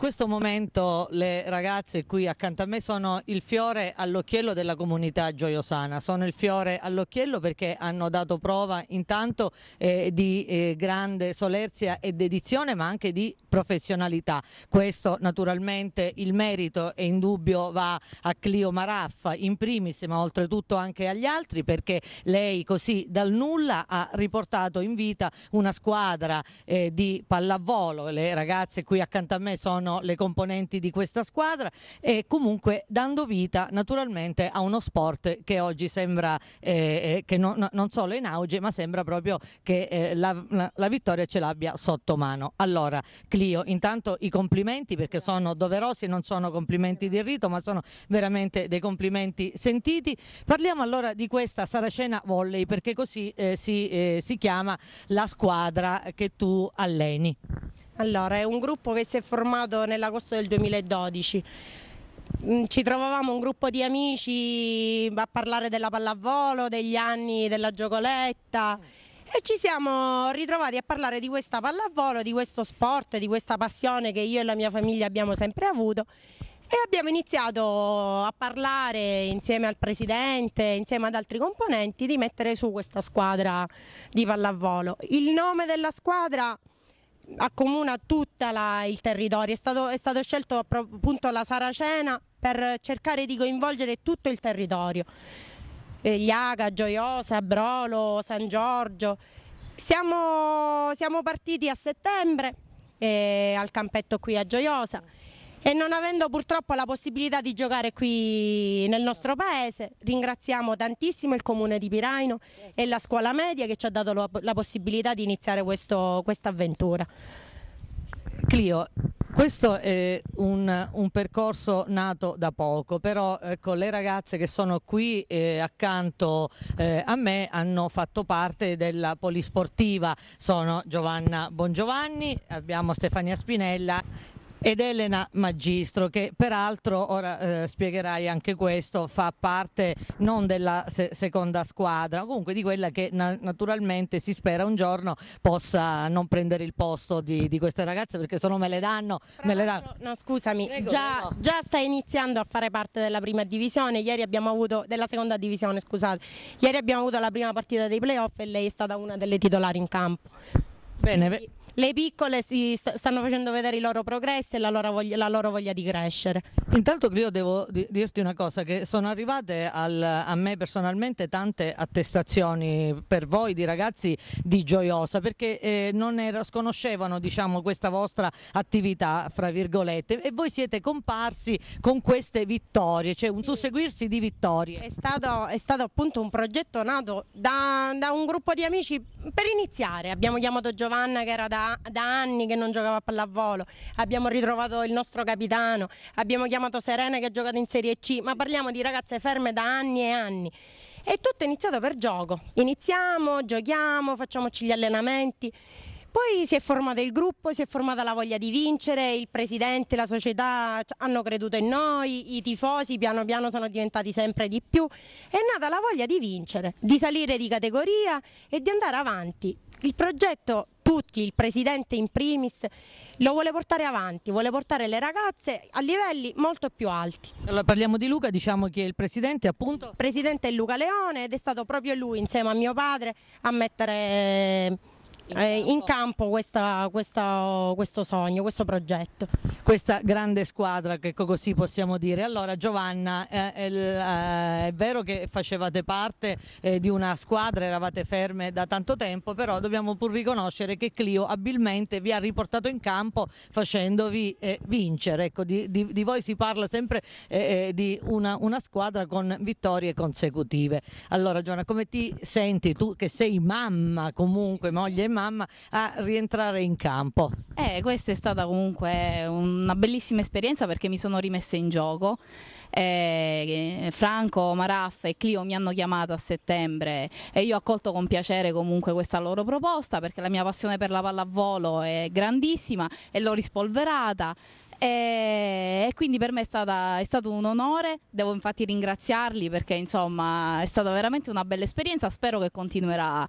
questo momento le ragazze qui accanto a me sono il fiore all'occhiello della comunità gioiosana, sono il fiore all'occhiello perché hanno dato prova intanto eh, di eh, grande solerzia e dedizione ma anche di professionalità. Questo naturalmente il merito e indubbio va a Clio Maraffa in primis ma oltretutto anche agli altri perché lei così dal nulla ha riportato in vita una squadra eh, di pallavolo, le ragazze qui accanto a me sono erano le componenti di questa squadra e comunque dando vita naturalmente a uno sport che oggi sembra eh, eh che no, non solo in auge ma sembra proprio che eh, la, la, vittoria ce l'abbia sotto mano. Allora Clio intanto i complimenti perché sono doverosi, non sono complimenti di rito ma sono veramente dei complimenti sentiti. Parliamo allora di questa Saracena Volley perché così eh, si, eh, si chiama la squadra che tu alleni. Allora, è un gruppo che si è formato nell'agosto del 2012. Mm, ci trovavamo un gruppo di amici a parlare della pallavolo, degli anni della giocoletta e ci siamo ritrovati a parlare di questa pallavolo, di questo sport, di questa passione che io e la mia famiglia abbiamo sempre avuto e abbiamo iniziato a parlare insieme al presidente, insieme ad altri componenti di mettere su questa squadra di pallavolo. Il nome della squadra accomuna tutto il territorio, è stato, è stato scelto appunto la Saracena per cercare di coinvolgere tutto il territorio, eh, Gliaga, Gioiosa, Brolo, San Giorgio. Siamo, siamo partiti a settembre eh, al campetto qui a Gioiosa e non avendo purtroppo la possibilità di giocare qui nel nostro paese ringraziamo tantissimo il comune di Piraino e la scuola media che ci ha dato la possibilità di iniziare questa quest avventura. Clio, questo è un, un, percorso nato da poco, però ecco, le ragazze che sono qui eh, accanto eh, a me hanno fatto parte della polisportiva, sono Giovanna Bongiovanni, abbiamo Stefania Spinella ed Elena Magistro, che peraltro, ora eh, spiegherai anche questo, fa parte non della se seconda squadra, comunque di quella che na naturalmente si spera un giorno possa non prendere il posto di, di queste ragazze, perché se no me le danno. Me le danno. No, scusami, Prego, già, no. già, sta iniziando a fare parte della prima divisione, ieri abbiamo avuto, della seconda divisione, scusate, ieri abbiamo avuto la prima partita dei playoff e lei è stata una delle titolari in campo. Bene, beh. Le piccole si st stanno facendo vedere i loro progressi e la loro voglia, la loro voglia di crescere. Intanto io devo di dirti una cosa, che sono arrivate al, a me personalmente tante attestazioni per voi di ragazzi di Gioiosa, perché eh, non era, sconoscevano diciamo, questa vostra attività, fra virgolette, e voi siete comparsi con queste vittorie, cioè un sì. susseguirsi di vittorie. È stato, è stato appunto un progetto nato da, da un gruppo di amici per iniziare, abbiamo chiamato Giovanni Giovanna che era da, da anni che non giocava a pallavolo, abbiamo ritrovato il nostro capitano, abbiamo chiamato Serena che ha giocato in Serie C, ma parliamo di ragazze ferme da anni e anni. E tutto è iniziato per gioco, iniziamo, giochiamo, facciamoci gli allenamenti. Poi si è formato il gruppo, si è formata la voglia di vincere, il presidente, la società hanno creduto in noi, i tifosi piano piano sono diventati sempre di più. È nata la voglia di vincere, di salire di categoria e di andare avanti. Il progetto tutti, il presidente in primis, lo vuole portare avanti, vuole portare le ragazze a livelli molto più alti. Allora parliamo di Luca, diciamo che il presidente appunto... Il presidente è Luca Leone ed è stato proprio lui insieme a mio padre a mettere eh, in campo questa, questa, questo sogno, questo progetto. Questa grande squadra che così possiamo dire. Allora Giovanna, eh, è, eh, è vero che facevate parte eh, di una squadra, eravate ferme da tanto tempo, però dobbiamo pur riconoscere che Clio abilmente vi ha riportato in campo facendovi eh, vincere. Ecco, di, di, di, voi si parla sempre eh, di una, una squadra con vittorie consecutive. Allora Giovanna, come ti senti tu che sei mamma comunque, moglie e mamma? mamma a rientrare in campo. Eh, questa è stata comunque una bellissima esperienza perché mi sono rimessa in gioco. Eh, Franco, Maraff e Clio mi hanno chiamato a settembre e io ho accolto con piacere comunque questa loro proposta perché la mia passione per la pallavolo è grandissima e l'ho rispolverata e, quindi per me è, stata, è, stato un onore, devo infatti ringraziarli perché insomma è stata veramente una bella esperienza, spero che continuerà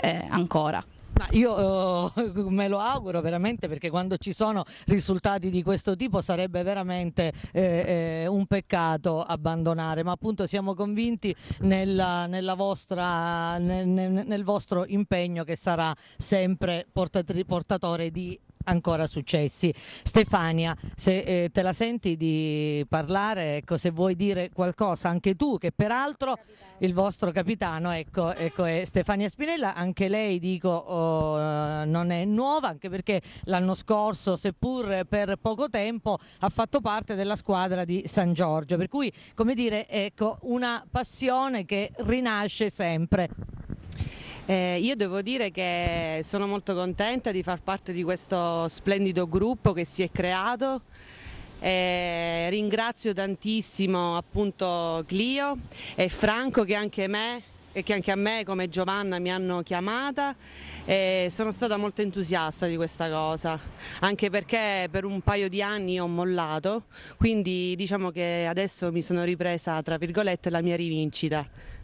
eh, ancora. Ma io eh, me lo auguro veramente perché quando ci sono risultati di questo tipo sarebbe veramente eh, eh, un peccato abbandonare, ma appunto siamo convinti nella, nella vostra, nel, nel, nel vostro impegno che sarà sempre portatore di ancora successi. Stefania, se eh, te la senti di parlare, ecco, se vuoi dire qualcosa anche tu, che peraltro il vostro capitano ecco, ecco è Stefania Spinella, anche lei dico oh, eh, non è nuova, anche perché l'anno scorso, seppur per poco tempo, ha fatto parte della squadra di San Giorgio, per cui come dire, ecco, una passione che rinasce sempre. Eh, io devo dire che sono molto contenta di far parte di questo splendido gruppo che si è creato. Eh, ringrazio tantissimo appunto Clio e Franco che anche me e che anche a me come Giovanna mi hanno chiamata e sono stata molto entusiasta di questa cosa, anche perché per un paio di anni ho mollato, quindi diciamo che adesso mi sono ripresa tra virgolette la mia rivincita.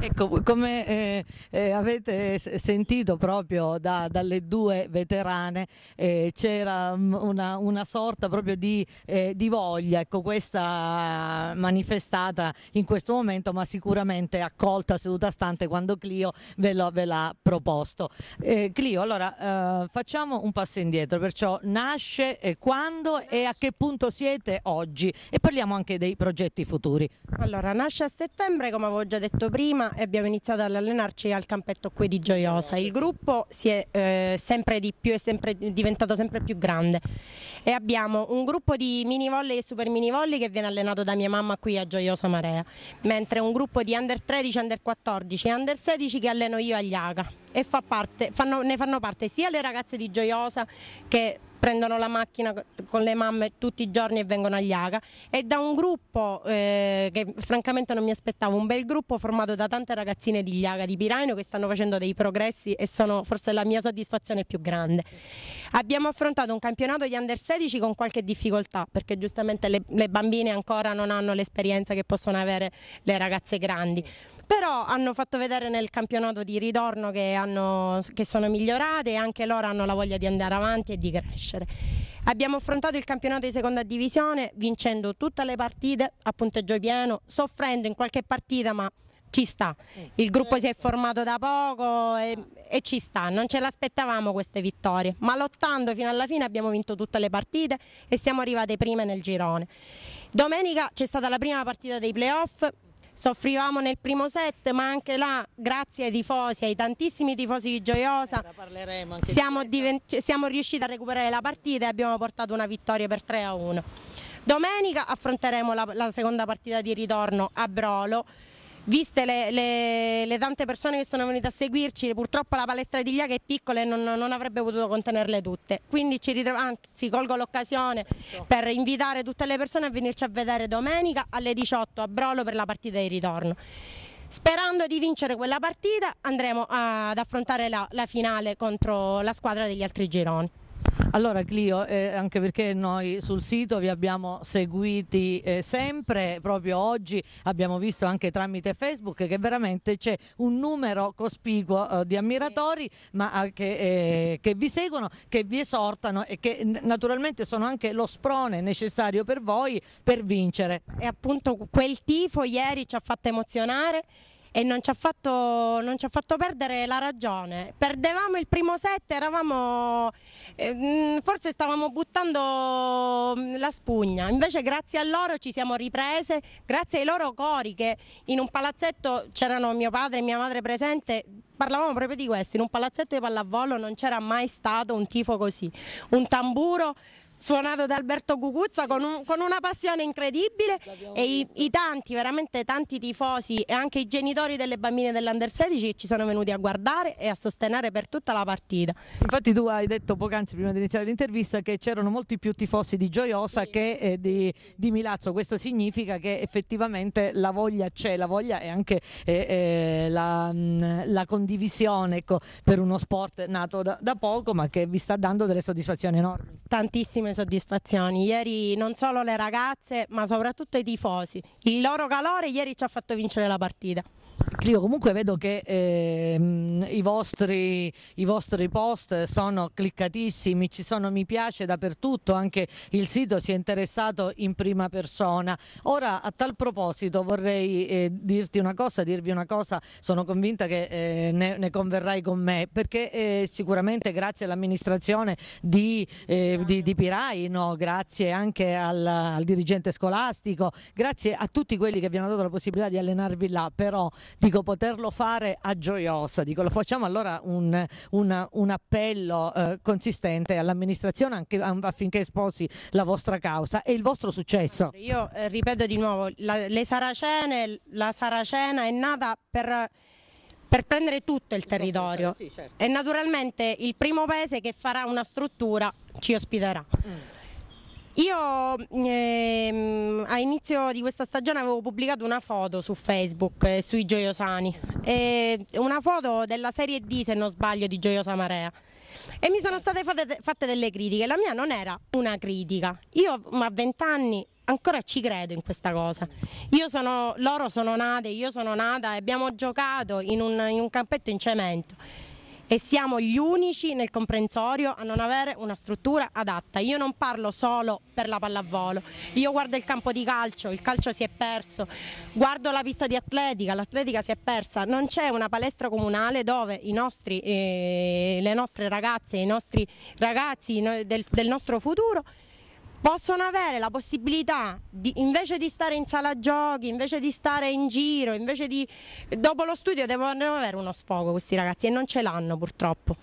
Ecco, come eh, eh, avete sentito proprio da, dalle due veterane, eh, c'era mm, una, una, sorta proprio di, eh, di, voglia, ecco, questa manifestata in questo momento, ma sicuramente accolta seduta stante quando Clio ve, l'ha proposto. Eh, Clio, allora eh, facciamo un passo indietro, perciò nasce quando e a che punto siete oggi e parliamo anche dei progetti futuri. Allora, nasce a settembre, come avevo già detto prima, Roma e abbiamo iniziato ad allenarci al campetto qui di Gioiosa. Il gruppo è, eh, sempre di più, è, sempre, è diventato sempre più grande e abbiamo un gruppo di mini volley e super mini volley che viene allenato da mia mamma qui a Gioiosa Marea, mentre un gruppo di under 13, under 14 e under 16 che alleno io agli Aga e fa parte, fanno, ne fanno parte sia le ragazze di Gioiosa che prendono la macchina con le mamme tutti i giorni e vengono agli Aga e da un gruppo eh, che francamente non mi aspettavo, un bel gruppo formato da tante ragazzine di Gliaga di Piraino che stanno facendo dei progressi e sono forse la mia soddisfazione più grande. Abbiamo affrontato un campionato di under 16 con qualche difficoltà perché giustamente le, le bambine ancora non hanno l'esperienza che possono avere le ragazze grandi, però hanno fatto vedere nel campionato di ritorno che, hanno, che sono migliorate e anche loro hanno la voglia di andare avanti e di crescere. Abbiamo affrontato il campionato di seconda divisione vincendo tutte le partite a punteggio pieno, soffrendo in qualche partita ma ci sta, mm. il gruppo si è formato da poco e, e ci sta, non ce l'aspettavamo queste vittorie, ma lottando fino alla fine abbiamo vinto tutte le partite e siamo arrivate prime nel girone. Domenica c'è stata la prima partita dei playoff, soffrivamo nel primo set ma anche là grazie ai tifosi, ai tantissimi tifosi di Gioiosa siamo, cioè, siamo riusciti a recuperare la partita e abbiamo portato una vittoria per 3 a 1. Domenica affronteremo la, la seconda partita di ritorno a Brolo viste le, le, le, tante persone che sono venute a seguirci, purtroppo la palestra di Gliaca è piccola e non, non, avrebbe potuto contenerle tutte. Quindi ci ritroviamo, anzi colgo l'occasione per invitare tutte le persone a venirci a vedere domenica alle 18 a Brolo per la partita di ritorno. Sperando di vincere quella partita andremo ad affrontare la, la finale contro la squadra degli altri gironi. Allora Clio, eh, anche perché noi sul sito vi abbiamo seguiti eh, sempre, proprio oggi abbiamo visto anche tramite Facebook che veramente c'è un numero cospicuo eh, di ammiratori ma, che, eh, che, vi seguono, che vi esortano e che naturalmente sono anche lo sprone necessario per voi per vincere. E appunto quel tifo ieri ci ha fatto emozionare e non ci, ha fatto, non ci ha fatto perdere la ragione. Perdevamo il primo set, eravamo, eh, mm, forse stavamo buttando mm, la spugna, invece grazie a loro ci siamo riprese, grazie ai loro cori che in un palazzetto c'erano mio padre e mia madre presente, parlavamo proprio di questo, in un palazzetto di pallavolo non c'era mai stato un tifo così, un tamburo suonato da Alberto Cucuzza con, un, con una passione incredibile e i, i, tanti, veramente tanti tifosi e anche i genitori delle bambine dell'Under 16 che ci sono venuti a guardare e a sostenere per tutta la partita. Infatti tu hai detto poc'anzi prima di iniziare l'intervista che c'erano molti più tifosi di Gioiosa sì, che eh, di, di, Milazzo, questo significa che effettivamente la voglia c'è, la voglia e anche eh, eh, la, la, condivisione ecco, per uno sport nato da, da poco ma che vi sta dando delle soddisfazioni enormi. Tantissime grandissime soddisfazioni. Ieri non solo le ragazze, ma soprattutto i tifosi. Il loro calore ieri ci ha fatto vincere la partita. Clio, comunque vedo che eh, i, vostri, i, vostri, post sono cliccatissimi, ci sono mi piace dappertutto, anche il sito si è interessato in prima persona. Ora a tal proposito vorrei eh, dirti una cosa, dirvi una cosa, sono convinta che eh, ne, ne, converrai con me, perché eh, sicuramente grazie all'amministrazione di, eh, di, di, Piraino, grazie anche al, al dirigente scolastico, grazie a tutti quelli che vi hanno dato la possibilità di allenarvi là, però dico, poterlo fare a Gioiosa. Dico, lo facciamo allora un, una, un appello eh, consistente all'amministrazione anche, affinché sposi la vostra causa e il vostro successo. Io eh, ripeto di nuovo, la, le Saracene, la Saracena è nata per per prendere tutto il territorio sì, certo. e naturalmente il primo paese che farà una struttura ci ospiterà. Mm. Io ehm, a inizio di questa stagione avevo pubblicato una foto su Facebook eh, sui Gioiosani, eh, una foto della serie D se non sbaglio di Gioiosa Marea e mi sono state fatte, fatte delle critiche, la mia non era una critica, io a vent'anni ancora ci credo in questa cosa. Sono, loro sono nate, io sono nata e abbiamo giocato in un, in un campetto in cemento e siamo gli unici nel comprensorio a non avere una struttura adatta. Io non parlo solo per la pallavolo, io guardo il campo di calcio, il calcio si è perso, guardo la pista di atletica, l'atletica si è persa, non c'è una palestra comunale dove nostri, eh, le nostre ragazze, i nostri ragazzi del, del nostro futuro possono avere la possibilità, di, invece di stare in sala giochi, invece di stare in giro, invece di, dopo lo studio devono avere uno sfogo questi ragazzi e non ce l'hanno purtroppo.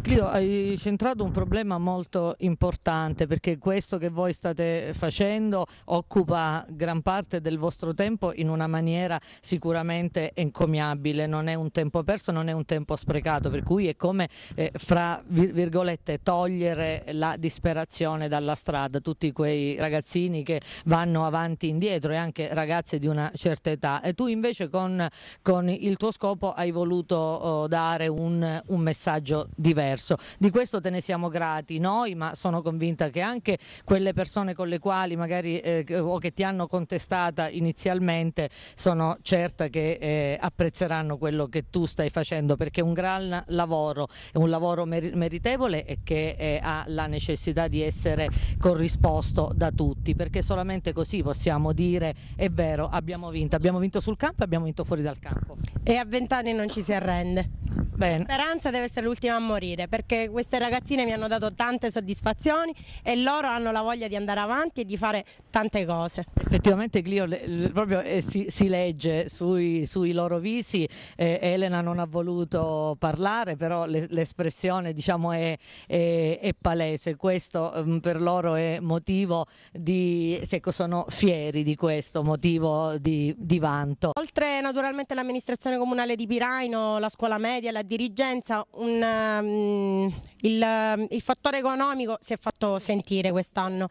Clio, hai centrato un problema molto importante perché questo che voi state facendo occupa gran parte del vostro tempo in una maniera sicuramente encomiabile, non è un tempo perso, non è un tempo sprecato, per cui è come eh, fra virgolette togliere la disperazione dalla strada, tutti quei ragazzini che vanno avanti e indietro e anche ragazze di una certa età e tu invece con, con il tuo scopo hai voluto oh, dare un, un messaggio diverso diverso. Di questo te ne siamo grati noi, ma sono convinta che anche quelle persone con le quali magari eh, o che ti hanno contestata inizialmente sono certa che eh, apprezzeranno quello che tu stai facendo perché è un gran lavoro, è un lavoro mer meritevole e che eh, ha la necessità di essere corrisposto da tutti perché solamente così possiamo dire è vero abbiamo vinto, abbiamo vinto sul campo e abbiamo vinto fuori dal campo. E a vent'anni non ci si arrende. Bene. Speranza deve essere l'ultima a morire perché queste ragazzine mi hanno dato tante soddisfazioni e loro hanno la voglia di andare avanti e di fare tante cose. Effettivamente Clio proprio, eh, si, si, legge sui, sui loro visi, eh, Elena non ha voluto parlare però l'espressione diciamo, è, è, è, palese, questo mm, per loro è motivo di, ecco, sono fieri di questo, motivo di, di vanto. Oltre naturalmente l'amministrazione comunale di Piraino, la scuola media, la dirigenza un, um, il, il, fattore economico si è fatto sentire quest'anno.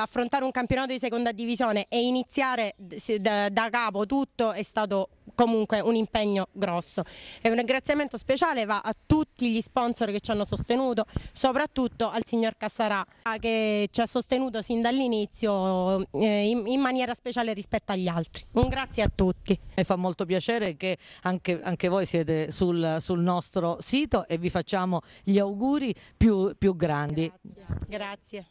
affrontare un campionato di seconda divisione e iniziare da, da capo tutto è stato comunque un impegno grosso e un ringraziamento speciale va a tutti gli sponsor che ci hanno sostenuto, soprattutto al signor Cassarà che ci ha sostenuto sin dall'inizio eh, in, in, maniera speciale rispetto agli altri. Un grazie a tutti. Mi fa molto piacere che anche, anche voi siete sul eh, sul nostro sito e vi facciamo gli auguri più, più grandi. Grazie. Grazie.